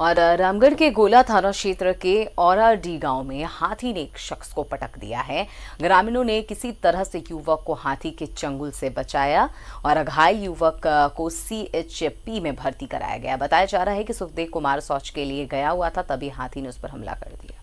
और रामगढ़ के गोला थाना क्षेत्र के औराडी गांव में हाथी ने एक शख्स को पटक दिया है ग्रामीणों ने किसी तरह से युवक को हाथी के चंगुल से बचाया और अघाई युवक को सीएचपी में भर्ती कराया गया बताया जा रहा है कि सुखदेव कुमार सौच के लिए गया हुआ था तभी हाथी ने उस पर हमला कर दिया